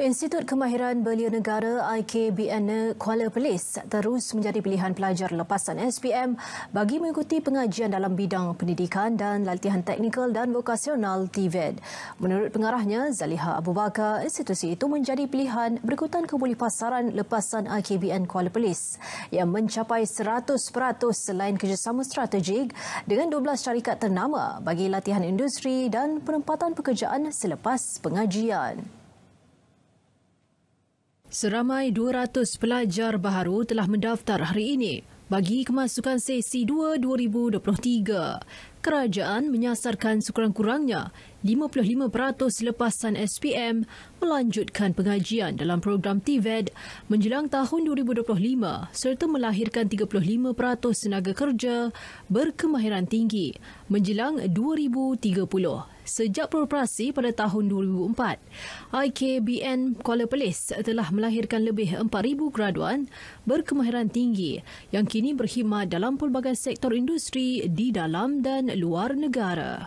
Institut Kemahiran Belia Negara IKBN Kuala Pelis terus menjadi pilihan pelajar lepasan SPM bagi mengikuti pengajian dalam bidang pendidikan dan latihan teknikal dan vokasional TVED. Menurut pengarahnya, Zaliha Abu Bakar, institusi itu menjadi pilihan berikutan kebuli pasaran lepasan IKBN Kuala Pelis yang mencapai 100% selain kerjasama strategik dengan 12 syarikat ternama bagi latihan industri dan penempatan pekerjaan selepas pengajian. Seramai 200 pelajar baharu telah mendaftar hari ini bagi kemasukan sesi 2 2023 kerajaan menyasarkan sekurang-kurangnya 55% lepasan SPM melanjutkan pengajian dalam program TVED menjelang tahun 2025 serta melahirkan 35% tenaga kerja berkemahiran tinggi menjelang 2030 sejak beroperasi pada tahun 2004. IKBN Kuala Pelis telah melahirkan lebih 4,000 graduan berkemahiran tinggi yang kini berkhidmat dalam pelbagai sektor industri di dalam dan luar negara.